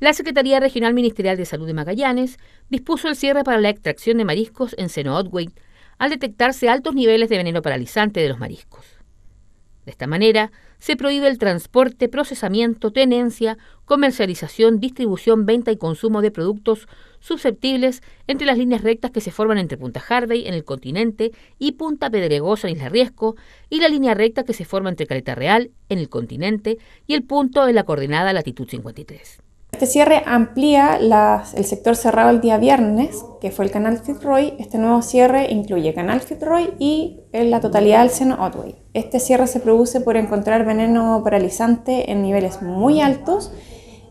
La Secretaría Regional Ministerial de Salud de Magallanes dispuso el cierre para la extracción de mariscos en Seno Otway al detectarse altos niveles de veneno paralizante de los mariscos. De esta manera, se prohíbe el transporte, procesamiento, tenencia, comercialización, distribución, venta y consumo de productos susceptibles entre las líneas rectas que se forman entre Punta Harvey en el continente y Punta Pedregosa en Isla Riesco y la línea recta que se forma entre Caleta Real en el continente y el punto en la coordenada latitud 53. Este cierre amplía el sector cerrado el día viernes, que fue el canal Fitzroy. Este nuevo cierre incluye canal Fitzroy y eh, la totalidad del seno Otway. Este cierre se produce por encontrar veneno paralizante en niveles muy altos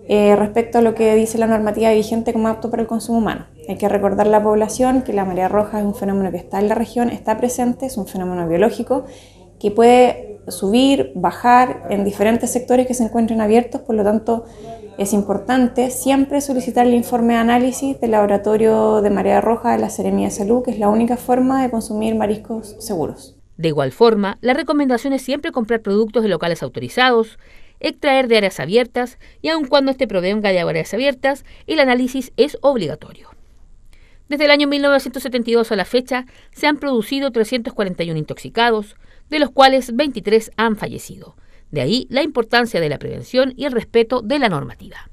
eh, respecto a lo que dice la normativa vigente como apto para el consumo humano. Hay que recordar a la población que la marea roja es un fenómeno que está en la región, está presente, es un fenómeno biológico que puede subir, bajar en diferentes sectores que se encuentren abiertos, por lo tanto es importante siempre solicitar el informe de análisis del laboratorio de marea roja de la Seremía de Salud, que es la única forma de consumir mariscos seguros. De igual forma, la recomendación es siempre comprar productos de locales autorizados, extraer de áreas abiertas y aun cuando este provenga de áreas abiertas, el análisis es obligatorio. Desde el año 1972 a la fecha, se han producido 341 intoxicados, de los cuales 23 han fallecido. De ahí la importancia de la prevención y el respeto de la normativa.